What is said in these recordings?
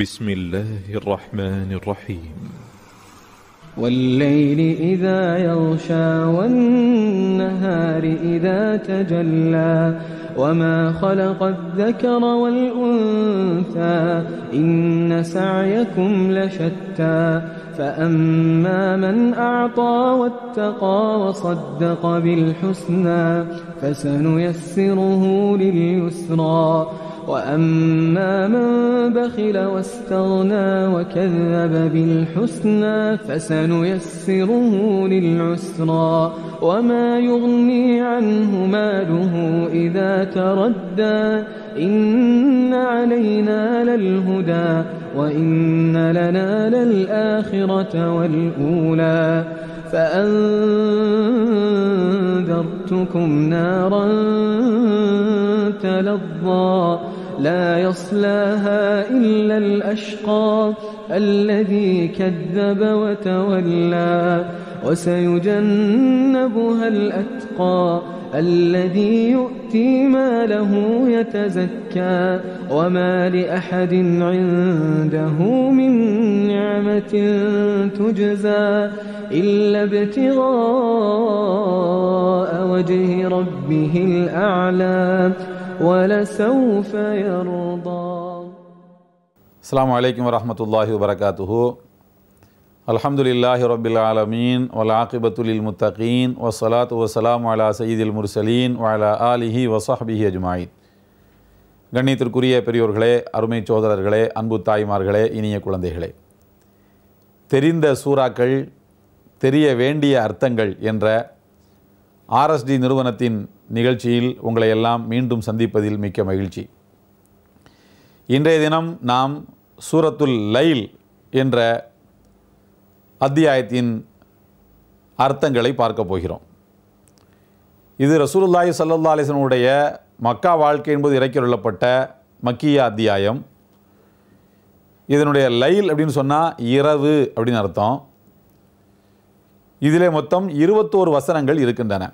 بسم الله الرحمن الرحيم والليل إذا يغشى والنهار إذا تجلى وما خلق الذكر والأنثى إن سعيكم لشتى فأما من أعطى واتقى وصدق بالحسنى فسنيسره لليسرى وأما من بخل واستغنى وكذب بالحسنى فسنيسره للعسرى وما يغني عنه ماله إذا تردى إن علينا للهدى وإن لنا للآخرة والأولى فأنذرتكم نارا تلظى لا يصلاها إلا الأشقى الذي كذب وتولى وسيجنبها الأتقى الذي يؤتي ما له يتزكى وما لأحد عنده من نعمة تجزى إلا ابتغاء وجه ربه الأعلى ولسوف يرضى السلام عليكم ورحمة الله وبركاته الحمد لله رب العالمين والعاقبة للمتقين والصلاة والسلام على سيد المرسلين وعلى آله وصحبه أجمعين கண்ணியத்திற்குரிய பெரியோர்களே அருமை சோதரர்களே அன்பு தாய்மார்களே இனிய குழந்தைகளே தெரிந்த சூறாக்கள் தெரிய வேண்டிய அர்த்தங்கள் என்ற ஆர்எஸ்டி நிறுவனத்தின் நிகழ்ச்சியில் உங்களை எல்லாம் மீண்டும் சந்திப்பதில் மிக்க மகிழ்ச்சி இன்றைய தினம் நாம் சூரத்துல் லைல் என்ற அத்தியாயத்தின் அர்த்தங்களை பார்க்க போகிறோம் இது ரசூலுல்லாஹி சல்லா அலிசனுடைய மக்கா வாழ்க்கை என்பது இறக்கியுள்ளப்பட்ட மக்கிய அத்தியாயம் இதனுடைய லைல் அப்படின்னு சொன்னால் இரவு அப்படின்னு அர்த்தம் இதிலே மொத்தம் இருபத்தோரு வசனங்கள் இருக்கின்றன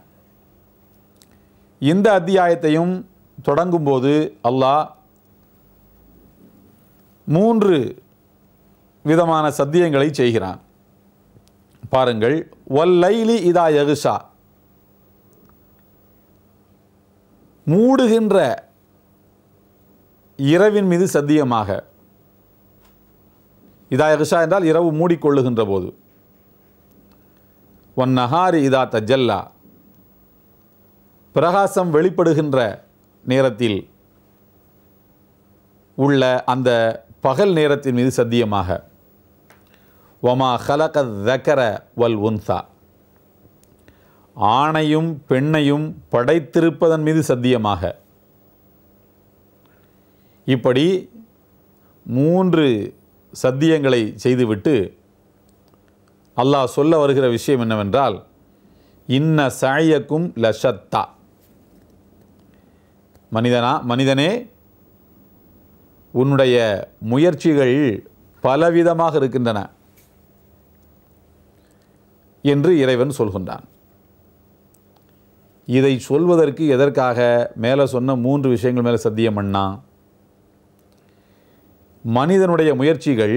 இந்த அத்தியாயத்தையும் தொடங்கும்போது அல்லாஹ் மூன்று விதமான சத்தியங்களை செய்கிறான் பாருங்கள் ஒல்லைலி இதா யகுஷா மூடுகின்ற இரவின் மீது சத்தியமாக இதா யகுஷா என்றால் இரவு மூடிக்கொள்ளுகின்ற போது ஒன் நஹாரி இதா தஜல்லா பிரகாசம் வெளிப்படுகின்ற நேரத்தில் உள்ள அந்த பகல் நேரத்தின் மீது சத்தியமாக ஒமா ஹலக தக்கர வல் உன்சா ஆணையும் பெண்ணையும் படைத்திருப்பதன் மீது சத்தியமாக இப்படி மூன்று சத்தியங்களை செய்துவிட்டு அல்லாஹ் சொல்ல வருகிற விஷயம் என்னவென்றால் இன்ன சாயக்கும் லஷத்தா மனிதனா மனிதனே உன்னுடைய முயற்சிகள் பலவிதமாக இருக்கின்றன என்று இறைவன் சொல்கின்றான் இதை சொல்வதற்கு எதற்காக மேலே சொன்ன மூன்று விஷயங்கள் மேலே சத்தியம் பண்ணா மனிதனுடைய முயற்சிகள்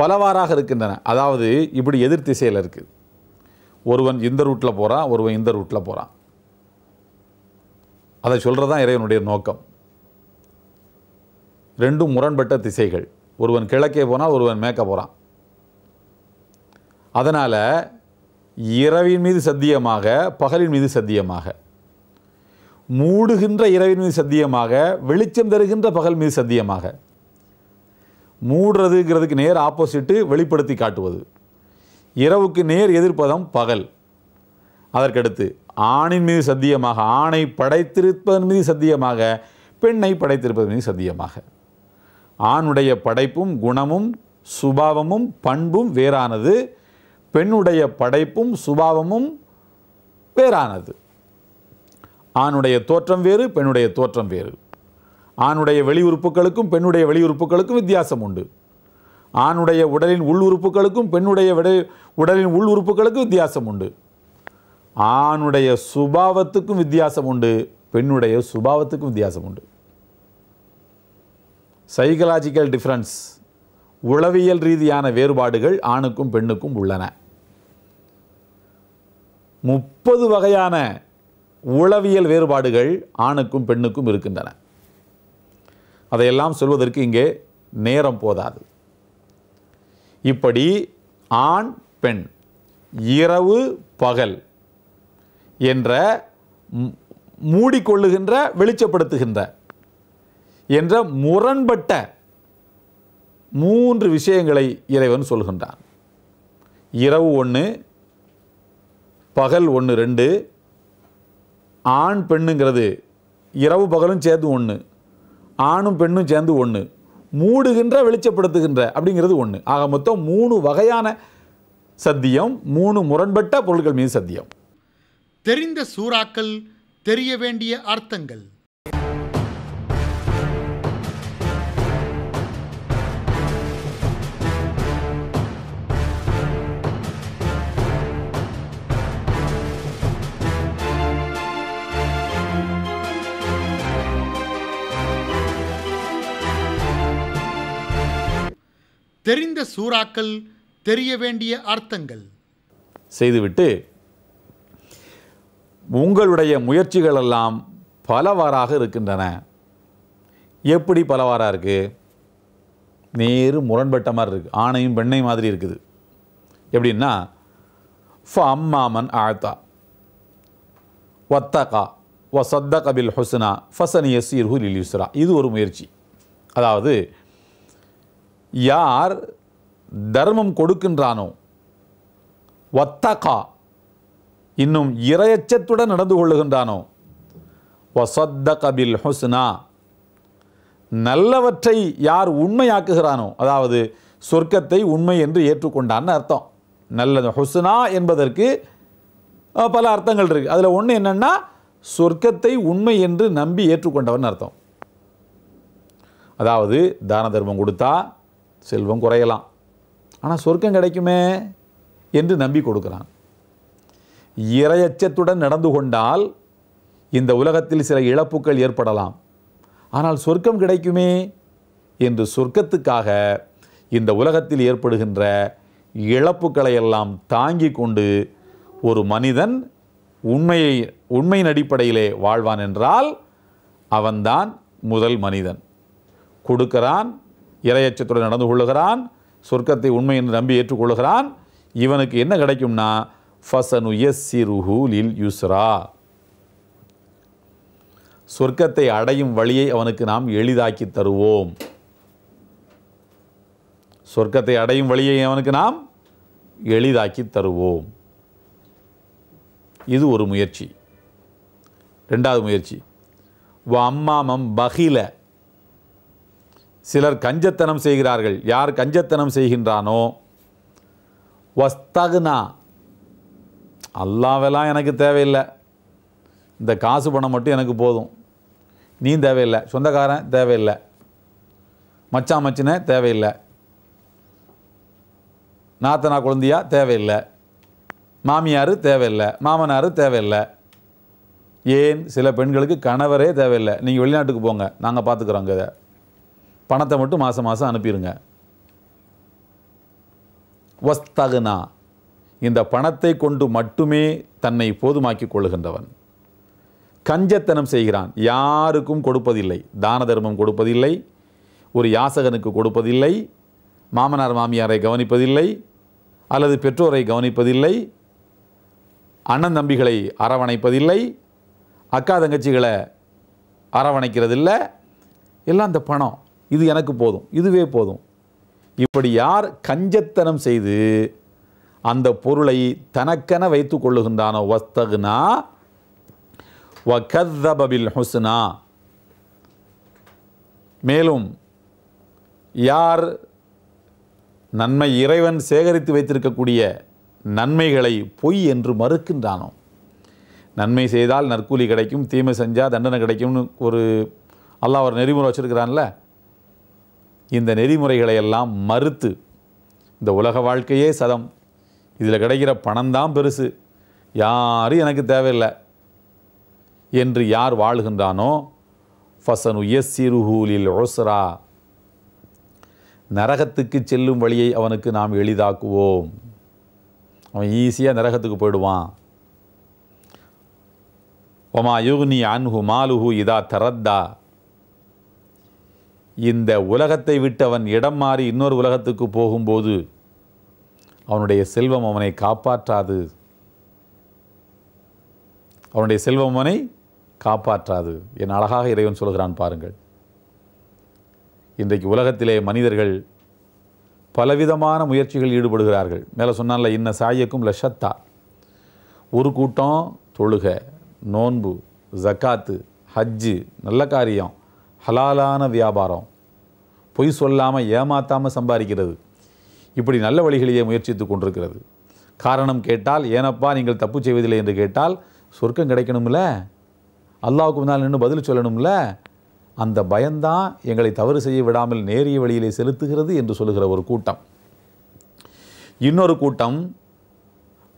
பலவாறாக இருக்கின்றன அதாவது இப்படி எதிர் திசையில் இருக்குது ஒருவன் இந்த ரூட்டில் போகிறான் ஒருவன் இந்த ரூட்டில் போகிறான் அதை சொல்கிறது தான் இறைவனுடைய நோக்கம் ரெண்டும் முரண்பட்ட திசைகள் ஒருவன் கிழக்கே போனால் ஒருவன் மேற்க போகிறான் அதனால் இரவின் மீது சத்தியமாக பகலின் மீது சத்தியமாக மூடுகின்ற இரவின் மீது சத்தியமாக வெளிச்சம் தருகின்ற பகல் மீது சத்தியமாக மூடுறதுங்கிறதுக்கு நேர் ஆப்போசிட்டு வெளிப்படுத்தி காட்டுவது இரவுக்கு நேர் எதிர்ப்பதம் பகல் அதற்கடுத்து ஆணின் மீது சத்தியமாக ஆணை படைத்திருப்பதன் மீது சத்தியமாக பெண்ணை படைத்திருப்பதன் மீது சத்தியமாக ஆணுடைய படைப்பும் குணமும் சுபாவமும் பண்பும் வேறானது பெண்ணுடைய படைப்பும் சுபாவமும் வேறானது ஆணுடைய தோற்றம் வேறு பெண்ணுடைய தோற்றம் வேறு ஆணுடைய வெளி உறுப்புகளுக்கும் பெண்ணுடைய வெளி உறுப்புகளுக்கும் வித்தியாசம் உண்டு ஆணுடைய உடலின் உள் உறுப்புகளுக்கும் பெண்ணுடைய உடலின் உள் உறுப்புகளுக்கும் வித்தியாசம் உண்டு ஆணுடைய சுபாவத்துக்கும் வித்தியாசம் உண்டு பெண்ணுடைய சுபாவத்துக்கும் வித்தியாசம் உண்டு சைக்கலாஜிக்கல் டிஃப்ரென்ஸ் உளவியல் ரீதியான வேறுபாடுகள் ஆணுக்கும் பெண்ணுக்கும் உள்ளன முப்பது வகையான உளவியல் வேறுபாடுகள் ஆணுக்கும் பெண்ணுக்கும் இருக்கின்றன அதையெல்லாம் சொல்வதற்கு இங்கே நேரம் போதாது இப்படி ஆண் பெண் இரவு பகல் என்ற மூடிக்கொள்ளுகின்ற வெளிச்சப்படுத்துகின்ற என்ற முரண்பட்ட மூன்று விஷயங்களை இறைவன் சொல்கின்றான் இரவு ஒன்று பகல் ஒன்று ரெண்டு ஆண் பெண்ணுங்கிறது இரவு பகலும் சேர்ந்து ஒன்று ஆணும் பெண்ணும் சேர்ந்து ஒன்று மூடுகின்ற வெளிச்சப்படுத்துகின்ற அப்படிங்கிறது ஒன்று ஆக மொத்தம் மூணு வகையான சத்தியம் மூணு முரண்பட்ட பொருட்கள் மீது சத்தியம் தெரிந்த சூறாக்கள் தெரிய வேண்டிய அர்த்தங்கள் தெரிந்த சூறாக்கள் தெரிய வேண்டிய அர்த்தங்கள் செய்துவிட்டு உங்களுடைய முயற்சிகளெல்லாம் பலவாறாக இருக்கின்றன எப்படி பலவாராக இருக்குது நேரு முரண்பட்ட மாதிரி இருக்குது ஆணையும் பெண்ணையும் மாதிரி இருக்குது எப்படின்னா ஃப அம்மாமன் ஆழ்த்தா ஒத்தகா வ சத்த கபில் ஹொசனா ஃபசனிய சீர்ஹு யூஸ்ரா இது ஒரு முயற்சி அதாவது யார் தர்மம் கொடுக்கின்றானோ ஒத்தகா இன்னும் இரையச்சத்துடன் நடந்து கொள்ளுகின்றானோ வசத்த கபில் ஹொசுனா நல்லவற்றை யார் உண்மையாக்குகிறானோ அதாவது சொர்க்கத்தை உண்மை என்று ஏற்றுக்கொண்டான்னு அர்த்தம் நல்லது ஹொசுனா என்பதற்கு பல அர்த்தங்கள் இருக்குது அதில் ஒன்று என்னென்னா சொர்க்கத்தை உண்மை என்று நம்பி ஏற்றுக்கொண்டவன் அர்த்தம் அதாவது தான தர்மம் கொடுத்தா செல்வம் குறையலாம் ஆனால் சொர்க்கம் கிடைக்குமே என்று நம்பி கொடுக்குறான் இரையச்சத்துடன் நடந்து கொண்டால் இந்த உலகத்தில் சில இழப்புகள் ஏற்படலாம் ஆனால் சொர்க்கம் கிடைக்குமே என்று சொர்க்கத்துக்காக இந்த உலகத்தில் ஏற்படுகின்ற இழப்புக்களை எல்லாம் தாங்கி கொண்டு ஒரு மனிதன் உண்மையை உண்மையின் அடிப்படையிலே வாழ்வான் என்றால் அவன்தான் முதல் மனிதன் கொடுக்கிறான் இரையச்சத்துடன் நடந்து கொள்ளுகிறான் சொர்க்கத்தை உண்மை என்று நம்பி ஏற்றுக்கொள்ளுகிறான் இவனுக்கு என்ன கிடைக்கும்னா ஃபசனு எஸ் சிறுஹூலில் யுஸ்ரா சொர்க்கத்தை அடையும் வழியை அவனுக்கு நாம் எளிதாக்கி தருவோம் சொர்க்கத்தை அடையும் வழியை அவனுக்கு நாம் எளிதாக்கி தருவோம் இது ஒரு முயற்சி ரெண்டாவது முயற்சி வ அம்மாமம் பகில சிலர் கஞ்சத்தனம் செய்கிறார்கள் யார் கஞ்சத்தனம் செய்கின்றானோ வஸ்தகுனா அல்லாவெல்லாம் எனக்கு தேவையில்லை இந்த காசு பணம் மட்டும் எனக்கு போதும் நீ தேவையில்லை சொந்தக்காரன் தேவையில்லை மச்சான் மச்சினே தேவையில்லை நாத்தனா குழந்தையா தேவையில்லை மாமியார் தேவையில்லை மாமனார் தேவையில்லை ஏன் சில பெண்களுக்கு கணவரே தேவையில்லை நீங்கள் வெளிநாட்டுக்கு போங்க நாங்கள் பார்த்துக்குறோங்க பணத்தை மட்டும் மாதம் மாதம் அனுப்பிடுங்க வஸ்தகுனா இந்த பணத்தை கொண்டு மட்டுமே தன்னை போதுமாக்கி கொள்ளுகின்றவன் கஞ்சத்தனம் செய்கிறான் யாருக்கும் கொடுப்பதில்லை தான தர்மம் கொடுப்பதில்லை ஒரு யாசகனுக்கு கொடுப்பதில்லை மாமனார் மாமியாரை கவனிப்பதில்லை அல்லது பெற்றோரை கவனிப்பதில்லை அண்ணன் தம்பிகளை அரவணைப்பதில்லை அக்கா தங்கச்சிகளை அரவணைக்கிறதில்ல எல்லாம் அந்த பணம் இது எனக்கு போதும் இதுவே போதும் இப்படி யார் கஞ்சத்தனம் செய்து அந்த பொருளை தனக்கென வைத்து கொள்ளுகின்றானோ வஸ்தகுனா வகத்தபில் ஹுசுனா மேலும் யார் நன்மை இறைவன் சேகரித்து வைத்திருக்கக்கூடிய நன்மைகளை பொய் என்று மறுக்கின்றானோ நன்மை செய்தால் நற்கூலி கிடைக்கும் தீமை செஞ்சால் தண்டனை கிடைக்கும்னு ஒரு அல்லா ஒரு நெறிமுறை வச்சுருக்கிறான்ல இந்த நெறிமுறைகளை எல்லாம் மறுத்து இந்த உலக வாழ்க்கையே சதம் இதில் கிடைக்கிற பணம் தான் பெருசு யாரும் எனக்கு தேவையில்லை என்று யார் வாழ்கின்றானோ ஃபசனு எஸ்ஸிருஹூலில் ஒசரா நரகத்துக்கு செல்லும் வழியை அவனுக்கு நாம் எளிதாக்குவோம் அவன் ஈஸியாக நரகத்துக்கு போயிடுவான் ஒமா யுக்னி அன்ஹு மாலுஹு இதா தரத்தா இந்த உலகத்தை விட்டு அவன் இடம் மாறி இன்னொரு உலகத்துக்கு போகும்போது அவனுடைய செல்வம் அவனை காப்பாற்றாது அவனுடைய செல்வம் அவனை காப்பாற்றாது என் அழகாக இறைவன் சொல்கிறான் பாருங்கள் இன்றைக்கு உலகத்திலே மனிதர்கள் பலவிதமான முயற்சிகள் ஈடுபடுகிறார்கள் மேலே சொன்னால இன்ன சாயக்கும் லஷத்தா ஒரு கூட்டம் தொழுக நோன்பு ஜக்காத்து ஹஜ்ஜு நல்ல காரியம் ஹலாலான வியாபாரம் பொய் சொல்லாமல் ஏமாற்றாமல் சம்பாதிக்கிறது இப்படி நல்ல வழிகளையே முயற்சித்து கொண்டிருக்கிறது காரணம் கேட்டால் ஏனப்பா நீங்கள் தப்பு செய்வதில்லை என்று கேட்டால் சொர்க்கம் கிடைக்கணும்ல அல்லாவுக்கு முன்னால் நின்று பதில் சொல்லணும்ல அந்த பயம்தான் எங்களை தவறு செய்ய விடாமல் நேரிய வழியிலே செலுத்துகிறது என்று சொல்லுகிற ஒரு கூட்டம் இன்னொரு கூட்டம்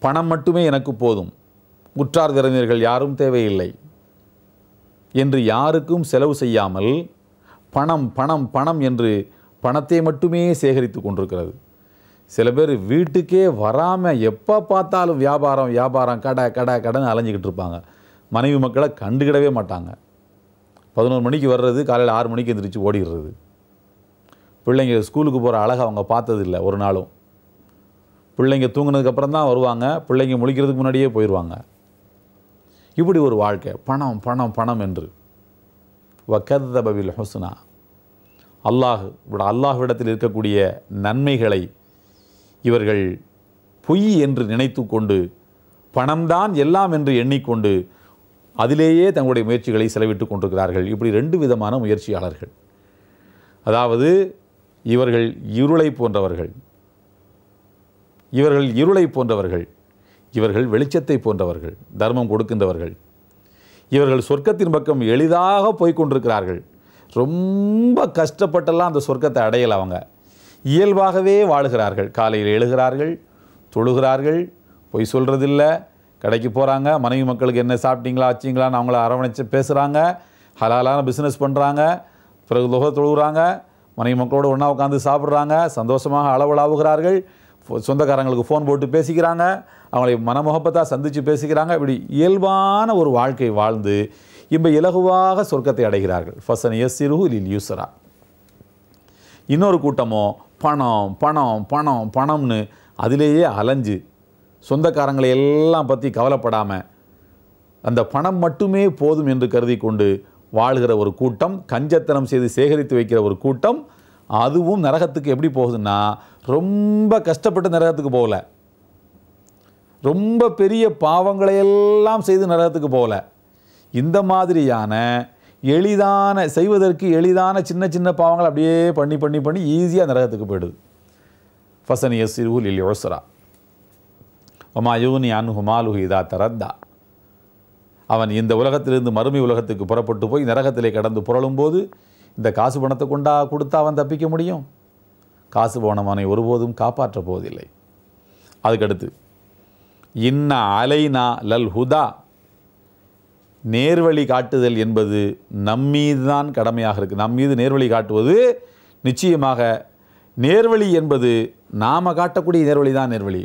பணம் மட்டுமே எனக்கு போதும் உற்றார் திறந்தீர்கள் யாரும் தேவையில்லை என்று யாருக்கும் செலவு செய்யாமல் பணம் பணம் பணம் என்று பணத்தை மட்டுமே சேகரித்து கொண்டிருக்கிறது சில பேர் வீட்டுக்கே வராமல் எப்போ பார்த்தாலும் வியாபாரம் வியாபாரம் கடை கடை கடைன்னு அலைஞ்சிக்கிட்டு இருப்பாங்க மனைவி மக்களை கண்டுக்கிடவே மாட்டாங்க பதினோரு மணிக்கு வர்றது காலையில் ஆறு மணிக்கு எந்திரிச்சு ஓடிடுறது பிள்ளைங்க ஸ்கூலுக்கு போகிற அழகை அவங்க பார்த்ததில்ல ஒரு நாளும் பிள்ளைங்க தூங்கினதுக்கப்புறம் தான் வருவாங்க பிள்ளைங்க முழிக்கிறதுக்கு முன்னாடியே போயிடுவாங்க இப்படி ஒரு வாழ்க்கை பணம் பணம் பணம் என்று வக்கத பபில் ஹொசுனா அல்லாஹ் இடத்தில் இருக்கக்கூடிய நன்மைகளை இவர்கள் பொய் என்று நினைத்து கொண்டு பணம்தான் எல்லாம் என்று எண்ணிக்கொண்டு அதிலேயே தங்களுடைய முயற்சிகளை செலவிட்டு கொண்டிருக்கிறார்கள் இப்படி ரெண்டு விதமான முயற்சியாளர்கள் அதாவது இவர்கள் இருளை போன்றவர்கள் இவர்கள் இருளை போன்றவர்கள் இவர்கள் வெளிச்சத்தை போன்றவர்கள் தர்மம் கொடுக்கின்றவர்கள் இவர்கள் சொர்க்கத்தின் பக்கம் எளிதாக போய்கொண்டிருக்கிறார்கள் ரொம்ப கஷ்டப்பட்டெல்லாம் அந்த சொர்க்கத்தை அடையலை அவங்க இயல்பாகவே வாழுகிறார்கள் காலையில் எழுகிறார்கள் தொழுகிறார்கள் பொய் சொல்கிறதில்ல கடைக்கு போகிறாங்க மனைவி மக்களுக்கு என்ன சாப்பிட்டீங்களா ஆச்சிங்களான்னு அவங்கள அரவணைச்சு பேசுகிறாங்க ஹலாலான பிஸ்னஸ் பண்ணுறாங்க பிறகு தொகை தொழுகிறாங்க மனைவி மக்களோடு ஒன்றா உட்காந்து சாப்பிட்றாங்க சந்தோஷமாக அளவலாவுகிறார்கள் சொந்தக்காரங்களுக்கு ஃபோன் போட்டு பேசிக்கிறாங்க அவங்களை மனமுகப்பத்தாக சந்தித்து பேசிக்கிறாங்க இப்படி இயல்பான ஒரு வாழ்க்கை வாழ்ந்து இப்போ இலகுவாக சொர்க்கத்தை அடைகிறார்கள் ஃபசன் எஸ் சிறுகு லில் யூசரா இன்னொரு கூட்டமோ பணம் பணம் பணம் பணம்னு அதிலேயே அலைஞ்சு சொந்தக்காரங்களை எல்லாம் பற்றி கவலைப்படாமல் அந்த பணம் மட்டுமே போதும் என்று கருதி கொண்டு வாழ்கிற ஒரு கூட்டம் கஞ்சத்தனம் செய்து சேகரித்து வைக்கிற ஒரு கூட்டம் அதுவும் நரகத்துக்கு எப்படி போகுதுன்னா ரொம்ப கஷ்டப்பட்டு நரகத்துக்கு போகல ரொம்ப பெரிய பாவங்களையெல்லாம் செய்து நரகத்துக்கு போகல இந்த மாதிரியான எளிதான செய்வதற்கு எளிதான சின்ன சின்ன பாவங்கள் அப்படியே பண்ணி பண்ணி பண்ணி ஈஸியாக நரகத்துக்கு போயிடுது ஃபசன் எஸ் இருஹுல் இல் யோசரா யூனி அன் ஹுமாலு இதா தரத்தா அவன் இந்த உலகத்திலிருந்து மறுமை உலகத்துக்கு புறப்பட்டு போய் நரகத்திலே கடந்து போது இந்த காசு பணத்தை கொண்டா கொடுத்தா அவன் தப்பிக்க முடியும் காசு பணம் அவனை ஒருபோதும் காப்பாற்றப் போவதில்லை அதுக்கடுத்து இன்ன அலைனா லல் ஹுதா நேர்வழி காட்டுதல் என்பது நம்மீது தான் கடமையாக இருக்குது நம் மீது நேர்வழி காட்டுவது நிச்சயமாக நேர்வழி என்பது நாம் காட்டக்கூடிய நேர்வழி தான் நேர்வழி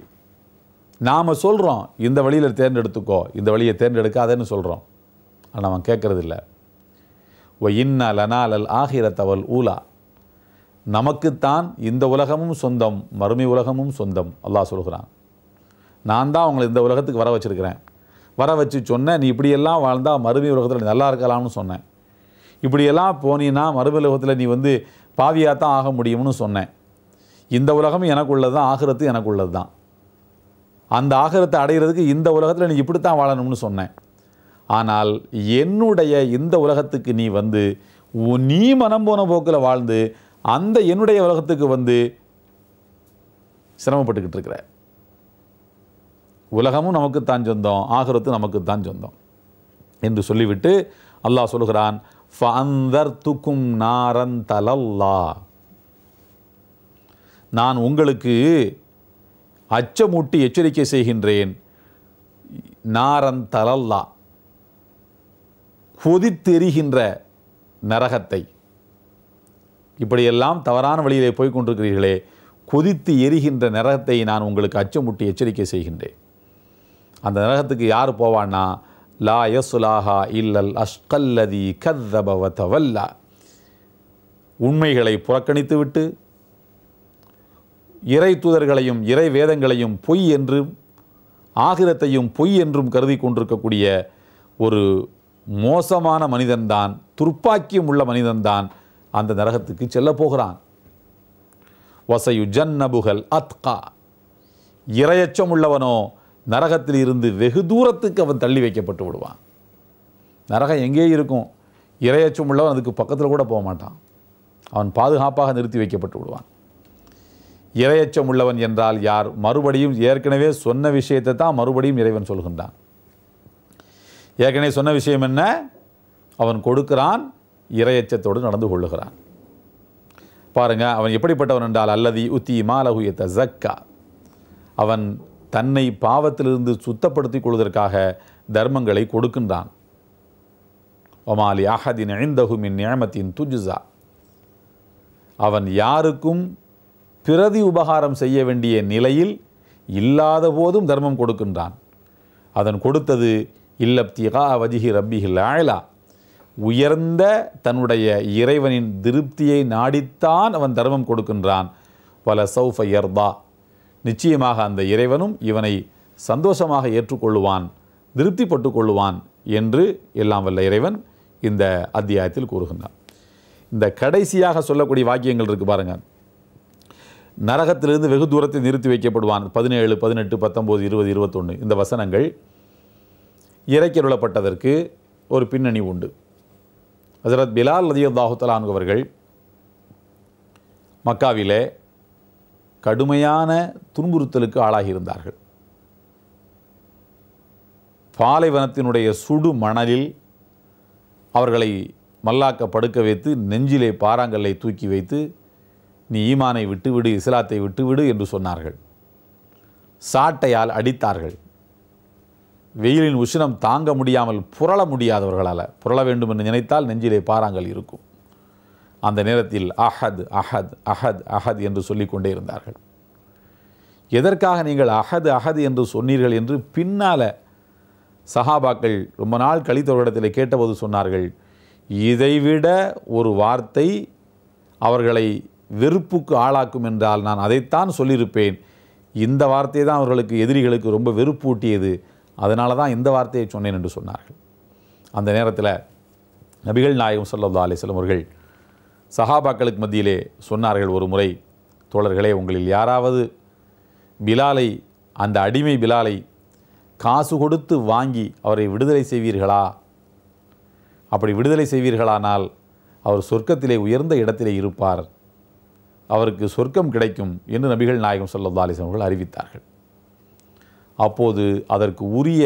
நாம் சொல்கிறோம் இந்த வழியில் தேர்ந்தெடுத்துக்கோ இந்த வழியை தேர்ந்தெடுக்காதேன்னு சொல்கிறோம் ஆனால் அவன் கேட்குறதில்ல ஒ இன்ன லனாலல் ஆகிற தவல் ஊலா நமக்குத்தான் இந்த உலகமும் சொந்தம் மறுமை உலகமும் சொந்தம் அல்லாஹ் சொல்கிறான் நான் தான் அவங்களை இந்த உலகத்துக்கு வர வச்சுருக்கிறேன் வர வச்சு சொன்னேன் நீ இப்படியெல்லாம் வாழ்ந்தால் மறுமை உலகத்தில் நல்லா இருக்கலாம்னு சொன்னேன் இப்படியெல்லாம் போனீன்னா மறுமை உலகத்தில் நீ வந்து பாவியாக தான் ஆக முடியும்னு சொன்னேன் இந்த உலகம் எனக்குள்ளது தான் ஆகிறது எனக்குள்ளது தான் அந்த ஆகிறத்தை அடைகிறதுக்கு இந்த உலகத்தில் நீ இப்படி தான் வாழணும்னு சொன்னேன் ஆனால் என்னுடைய இந்த உலகத்துக்கு நீ வந்து நீ மனம் போன போக்கில் வாழ்ந்து அந்த என்னுடைய உலகத்துக்கு வந்து சிரமப்பட்டுக்கிட்டு இருக்கிற உலகமும் நமக்குத்தான் சொந்தம் நமக்கு நமக்குத்தான் சொந்தம் என்று சொல்லிவிட்டு அல்லாஹ் சொல்கிறான் ஃபந்தர் துக்கும் நாரன் தலல்லா நான் உங்களுக்கு அச்சமூட்டி எச்சரிக்கை செய்கின்றேன் நாரன் தலல்லா கொதித்தெறிகின்ற நரகத்தை இப்படியெல்லாம் தவறான வழியிலே போய்கொண்டிருக்கிறீர்களே கொதித்து எரிகின்ற நரகத்தை நான் உங்களுக்கு அச்சமுட்டி எச்சரிக்கை செய்கின்றேன் அந்த நரகத்துக்கு யார் போவான்னா லா யசுலாஹா இல்லல் அஷ்கல்லதி கத்தபவ உண்மைகளை புறக்கணித்துவிட்டு இறை தூதர்களையும் இறை வேதங்களையும் பொய் என்றும் ஆகிரத்தையும் பொய் என்றும் கருதி கொண்டிருக்கக்கூடிய ஒரு மோசமான மனிதன்தான் துர்ப்பாக்கியம் உள்ள மனிதன்தான் அந்த நரகத்துக்கு செல்லப்போகிறான் வசையு ஜன்னபுகல் அத்கா இறையச்சம் உள்ளவனோ நரகத்தில் இருந்து வெகு தூரத்துக்கு அவன் தள்ளி வைக்கப்பட்டு விடுவான் நரகம் எங்கேயே இருக்கும் இரையச்சம் உள்ளவன் அதுக்கு பக்கத்தில் கூட போக மாட்டான் அவன் பாதுகாப்பாக நிறுத்தி வைக்கப்பட்டு விடுவான் இரையச்சம் உள்ளவன் என்றால் யார் மறுபடியும் ஏற்கனவே சொன்ன விஷயத்தை தான் மறுபடியும் இறைவன் சொல்கின்றான் ஏற்கனவே சொன்ன விஷயம் என்ன அவன் கொடுக்கிறான் இரையச்சத்தோடு நடந்து கொள்ளுகிறான் பாருங்கள் அவன் எப்படிப்பட்டவன் என்றால் அல்லது உத்தி மாலகுயத்த ஜக்கா அவன் தன்னை பாவத்திலிருந்து சுத்தப்படுத்திக் கொள்வதற்காக தர்மங்களை கொடுக்கின்றான் ஒமாலி அஹதின் இன் நியமத்தின் துஜிசா அவன் யாருக்கும் பிரதி உபகாரம் செய்ய வேண்டிய நிலையில் இல்லாத போதும் தர்மம் கொடுக்கின்றான் அதன் கொடுத்தது இல்லப்திகா வஜிஹி ரப்பிஹில் ஆயலா உயர்ந்த தன்னுடைய இறைவனின் திருப்தியை நாடித்தான் அவன் தர்மம் கொடுக்கின்றான் பல சௌஃபையர்தா நிச்சயமாக அந்த இறைவனும் இவனை சந்தோஷமாக ஏற்றுக்கொள்ளுவான் திருப்திப்பட்டு கொள்ளுவான் என்று எல்லாம் வல்ல இறைவன் இந்த அத்தியாயத்தில் கூறுகின்றான் இந்த கடைசியாக சொல்லக்கூடிய வாக்கியங்கள் இருக்குது பாருங்கள் நரகத்திலிருந்து வெகு தூரத்தை நிறுத்தி வைக்கப்படுவான் பதினேழு பதினெட்டு பத்தொம்போது இருபது இருபத்தொன்று இந்த வசனங்கள் இறைக்கருளப்பட்டதற்கு ஒரு பின்னணி உண்டு ஹசரத் பிலால் லதியர் தாஹுத்தலான்கவர்கள் மக்காவிலே கடுமையான துன்புறுத்தலுக்கு ஆளாகியிருந்தார்கள் பாலைவனத்தினுடைய சுடு மணலில் அவர்களை மல்லாக்க படுக்க வைத்து நெஞ்சிலே பாறாங்கல்லை தூக்கி வைத்து நீ ஈமானை விட்டுவிடு இஸ்லாத்தை விட்டுவிடு என்று சொன்னார்கள் சாட்டையால் அடித்தார்கள் வெயிலின் உஷ்ணம் தாங்க முடியாமல் புரள முடியாதவர்களால் புரள வேண்டும் என்று நினைத்தால் நெஞ்சிலே பாறாங்கல் இருக்கும் அந்த நேரத்தில் அஹத் அஹத் அஹத் அஹத் என்று சொல்லிக்கொண்டே இருந்தார்கள் எதற்காக நீங்கள் அஹது அஹது என்று சொன்னீர்கள் என்று பின்னால் சஹாபாக்கள் ரொம்ப நாள் இடத்தில் கேட்டபோது சொன்னார்கள் இதைவிட ஒரு வார்த்தை அவர்களை வெறுப்புக்கு ஆளாக்கும் என்றால் நான் அதைத்தான் சொல்லியிருப்பேன் இந்த வார்த்தை தான் அவர்களுக்கு எதிரிகளுக்கு ரொம்ப வெறுப்பூட்டியது அதனால தான் இந்த வார்த்தையை சொன்னேன் என்று சொன்னார்கள் அந்த நேரத்தில் நபிகள் நாயகம் சொல்லா அலிஸ்லம் அவர்கள் சஹாபாக்களுக்கு மத்தியிலே சொன்னார்கள் ஒரு முறை தோழர்களே உங்களில் யாராவது பிலாலை அந்த அடிமை பிலாலை காசு கொடுத்து வாங்கி அவரை விடுதலை செய்வீர்களா அப்படி விடுதலை செய்வீர்களானால் அவர் சொர்க்கத்திலே உயர்ந்த இடத்திலே இருப்பார் அவருக்கு சொர்க்கம் கிடைக்கும் என்று நபிகள் நாயகம் சொல்லா அவர்கள் அறிவித்தார்கள் அப்போது அதற்கு உரிய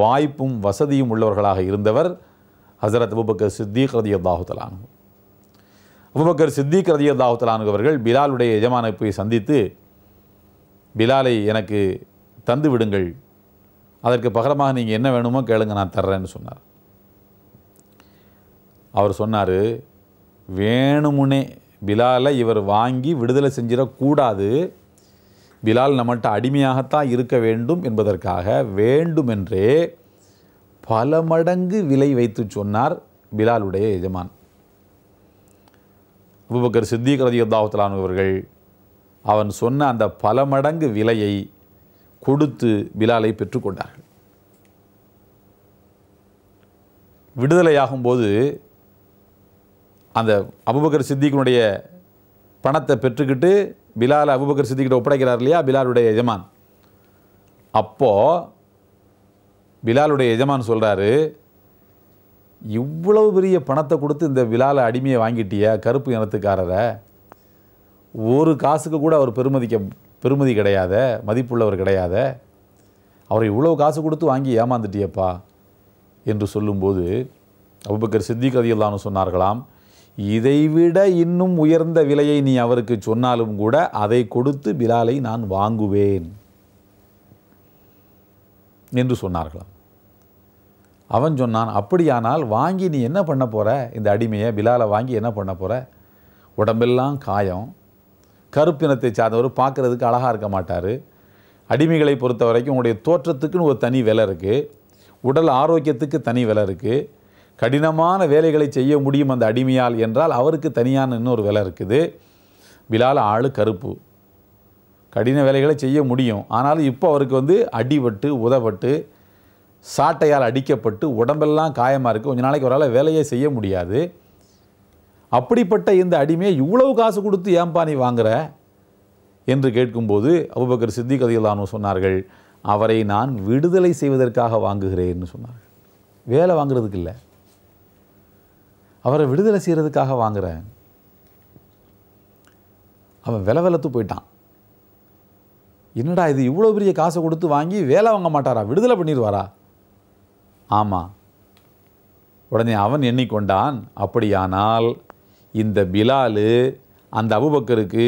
வாய்ப்பும் வசதியும் உள்ளவர்களாக இருந்தவர் ஹசரத் அபுபக்கர் சித்தீக் ரதி அல்லாஹு தலானு உபபக்கர் சித்திக் ரதி அல்லாஹுத்தலானு அவர்கள் பிலாலுடைய எஜமானை போய் சந்தித்து பிலாலை எனக்கு தந்து விடுங்கள் அதற்கு பகரமாக நீங்கள் என்ன வேணுமோ கேளுங்க நான் தர்றேன்னு சொன்னார் அவர் சொன்னார் வேணுமுனே பிலாலை இவர் வாங்கி விடுதலை செஞ்சிடக்கூடாது பிலால் நம்மகிட்ட அடிமையாகத்தான் இருக்க வேண்டும் என்பதற்காக வேண்டுமென்றே பல மடங்கு விலை வைத்து சொன்னார் பிலாலுடைய எஜமான் அபுபக்கர் சித்திக் ரதி அல்லாஹுத்தலான் அவர்கள் அவன் சொன்ன அந்த பல மடங்கு விலையை கொடுத்து பிலாலை பெற்றுக்கொண்டார்கள் விடுதலையாகும்போது அந்த அபுபக்கர் சித்திக்கினுடைய பணத்தை பெற்றுக்கிட்டு பிலால் அபுபக்கர் சித்திக்கிட்ட ஒப்படைக்கிறார் இல்லையா பிலாலுடைய எஜமான் அப்போது பிலாலுடைய எஜமான் சொல்கிறாரு இவ்வளவு பெரிய பணத்தை கொடுத்து இந்த விழாவில் அடிமையை வாங்கிட்டிய கருப்பு இனத்துக்காரரை ஒரு காசுக்கு கூட அவர் பெருமதிக்க பெருமதி கிடையாத மதிப்புள்ளவர் கிடையாத அவரை இவ்வளோ காசு கொடுத்து வாங்கி ஏமாந்துட்டியப்பா என்று சொல்லும்போது அபுபக்கர் சித்தி அதிகல்லான்னு சொன்னார்களாம் இதைவிட இன்னும் உயர்ந்த விலையை நீ அவருக்கு சொன்னாலும் கூட அதை கொடுத்து பிலாலை நான் வாங்குவேன் என்று சொன்னார்களாம் அவன் சொன்னான் அப்படியானால் வாங்கி நீ என்ன பண்ண போகிற இந்த அடிமையை பிலாலை வாங்கி என்ன பண்ண போகிற உடம்பெல்லாம் காயம் கருப்பினத்தை சார்ந்தவர் பார்க்குறதுக்கு அழகாக இருக்க மாட்டார் அடிமைகளை பொறுத்த வரைக்கும் உங்களுடைய தோற்றத்துக்குன்னு ஒரு தனி விலை இருக்குது உடல் ஆரோக்கியத்துக்கு தனி விலை இருக்குது கடினமான வேலைகளை செய்ய முடியும் அந்த அடிமையால் என்றால் அவருக்கு தனியான இன்னொரு விலை இருக்குது பிலால் ஆள் கருப்பு கடின வேலைகளை செய்ய முடியும் ஆனாலும் இப்போ அவருக்கு வந்து அடிபட்டு உதப்பட்டு சாட்டையால் அடிக்கப்பட்டு உடம்பெல்லாம் காயமாக இருக்குது கொஞ்ச நாளைக்கு ஒரு வேலையே செய்ய முடியாது அப்படிப்பட்ட இந்த அடிமையை இவ்வளவு காசு கொடுத்து ஏன்பா நீ வாங்குற என்று கேட்கும்போது அபுபக்கர் சித்தி கதையிலானு சொன்னார்கள் அவரை நான் விடுதலை செய்வதற்காக வாங்குகிறேன்னு சொன்னார்கள் வேலை வாங்குறதுக்கு இல்லை அவரை விடுதலை செய்கிறதுக்காக வாங்குகிறேன் அவன் வில விலத்து போயிட்டான் என்னடா இது இவ்வளோ பெரிய காசை கொடுத்து வாங்கி வேலை வாங்க மாட்டாரா விடுதலை பண்ணிடுவாரா ஆமாம் உடனே அவன் எண்ணிக்கொண்டான் அப்படியானால் இந்த பிலாலு அந்த அபுபக்கருக்கு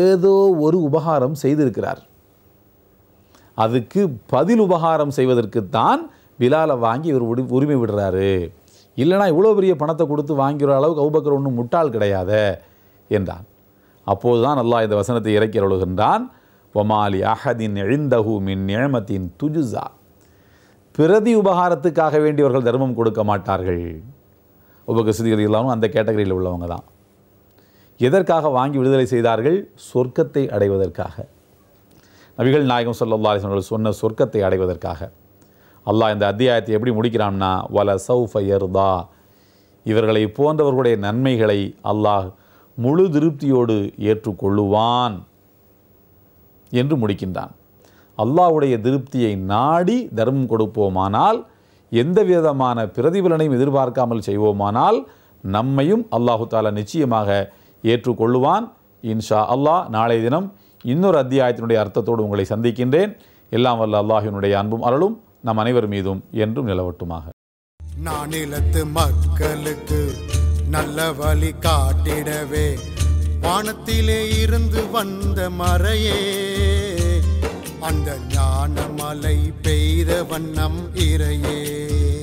ஏதோ ஒரு உபகாரம் செய்திருக்கிறார் அதுக்கு பதில் உபகாரம் செய்வதற்குத்தான் பிலாலை வாங்கி இவர் உரி உரிமை விடுறாரு இல்லைனா இவ்வளோ பெரிய பணத்தை கொடுத்து வாங்கிற அளவுக்கு அவுபக்கர் ஒன்றும் முட்டாள் கிடையாத என்றான் அப்போது தான் அல்லாஹ் இந்த வசனத்தை இறக்கி அழுகின்றான் ஒமாலி அஹதின் எழுந்தஹூ மின் நிழமத்தின் துஜுசா பிரதி உபகாரத்துக்காக வேண்டியவர்கள் தர்மம் கொடுக்க மாட்டார்கள் உபகசிதிகள் இல்லாமல் அந்த கேட்டகரியில் உள்ளவங்க தான் எதற்காக வாங்கி விடுதலை செய்தார்கள் சொர்க்கத்தை அடைவதற்காக நபிகள் நாயகம் சொல்லி அலிஸ்வர்கள் சொன்ன சொர்க்கத்தை அடைவதற்காக அல்லாஹ் இந்த அத்தியாயத்தை எப்படி முடிக்கிறான்னா வல சௌஃபயர்தா இவர்களை போன்றவர்களுடைய நன்மைகளை அல்லாஹ் முழு திருப்தியோடு ஏற்றுக்கொள்ளுவான் என்று முடிக்கின்றான் அல்லாவுடைய திருப்தியை நாடி தர்மம் கொடுப்போமானால் எந்த விதமான பிரதிபலனையும் எதிர்பார்க்காமல் செய்வோமானால் நம்மையும் அல்லாஹு தாலா நிச்சயமாக ஏற்றுக்கொள்ளுவான் இன்ஷா அல்லாஹ் நாளைய தினம் இன்னொரு அத்தியாயத்தினுடைய அர்த்தத்தோடு உங்களை சந்திக்கின்றேன் எல்லாம் வல்ல அல்லாஹினுடைய அன்பும் அருளும் நம் அனைவர் மீதும் என்றும் நிலவட்டுமாக நான் மக்களுக்கு நல்ல வழி காட்டிடவே வானத்திலே இருந்து வந்த மறையே அந்த ஞானமலை பெய்த வண்ணம் இறையே